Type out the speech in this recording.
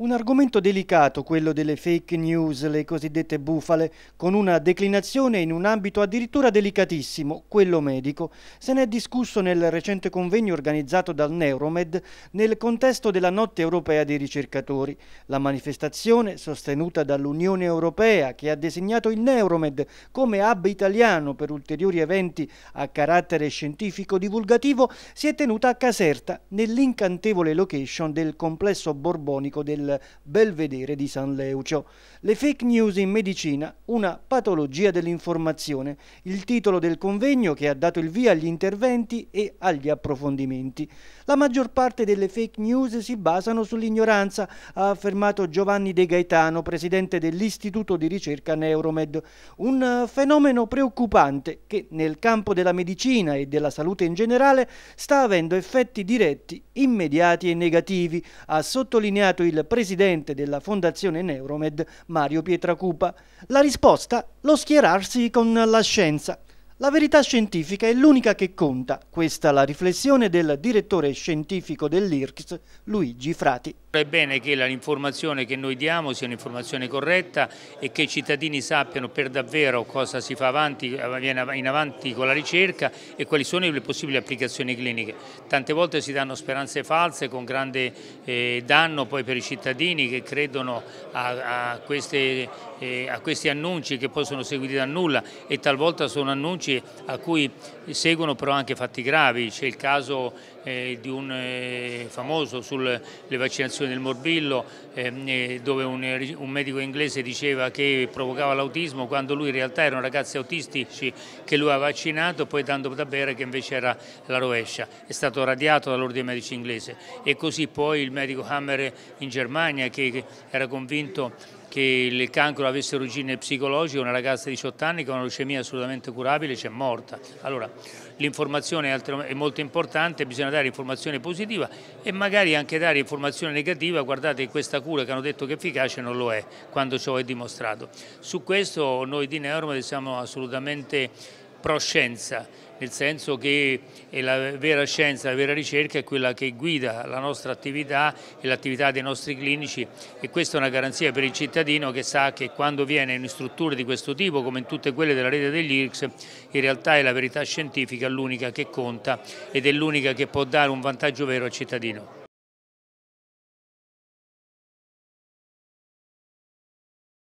Un argomento delicato quello delle fake news, le cosiddette bufale, con una declinazione in un ambito addirittura delicatissimo, quello medico. Se ne è discusso nel recente convegno organizzato dal Neuromed nel contesto della Notte Europea dei Ricercatori. La manifestazione, sostenuta dall'Unione Europea, che ha designato il Neuromed come hub italiano per ulteriori eventi a carattere scientifico-divulgativo, si è tenuta a Caserta, nell'incantevole location del complesso borbonico del Belvedere di San Leucio. Le fake news in medicina, una patologia dell'informazione, il titolo del convegno che ha dato il via agli interventi e agli approfondimenti. La maggior parte delle fake news si basano sull'ignoranza, ha affermato Giovanni De Gaetano, presidente dell'Istituto di ricerca Neuromed, un fenomeno preoccupante che nel campo della medicina e della salute in generale sta avendo effetti diretti, immediati e negativi, ha sottolineato il presidente presidente della fondazione Neuromed Mario Pietracupa. La risposta? Lo schierarsi con la scienza. La verità scientifica è l'unica che conta, questa è la riflessione del direttore scientifico dell'IRCS, Luigi Frati. È bene che l'informazione che noi diamo sia un'informazione corretta e che i cittadini sappiano per davvero cosa si fa avanti, in avanti con la ricerca e quali sono le possibili applicazioni cliniche. Tante volte si danno speranze false con grande eh, danno poi per i cittadini che credono a, a queste eh, a questi annunci che possono seguiti da nulla e talvolta sono annunci a cui seguono però anche fatti gravi, c'è il caso eh, di un eh, famoso sulle vaccinazioni del morbillo ehm, eh, dove un, un, medico inglese diceva che provocava l'autismo quando lui in realtà erano ragazzi autistici che lui ha vaccinato poi dando da bere che invece era la rovescia, è stato radiato dall'ordine dei medici inglese e così poi il medico Hammer in Germania che era convinto che il cancro avesse origine psicologica, una ragazza di 18 anni con una leucemia assolutamente curabile c'è morta. Allora l'informazione è molto importante, bisogna dare informazione positiva e magari anche dare informazione negativa, guardate questa cura che hanno detto che è efficace non lo è, quando ciò è dimostrato. Su questo noi di Neuromed siamo assolutamente proscienza, nel senso che è la vera scienza, la vera ricerca è quella che guida la nostra attività e l'attività dei nostri clinici e questa è una garanzia per il cittadino che sa che quando viene in strutture di questo tipo, come in tutte quelle della rete degli IRCS, in realtà è la verità scientifica l'unica che conta ed è l'unica che può dare un vantaggio vero al cittadino.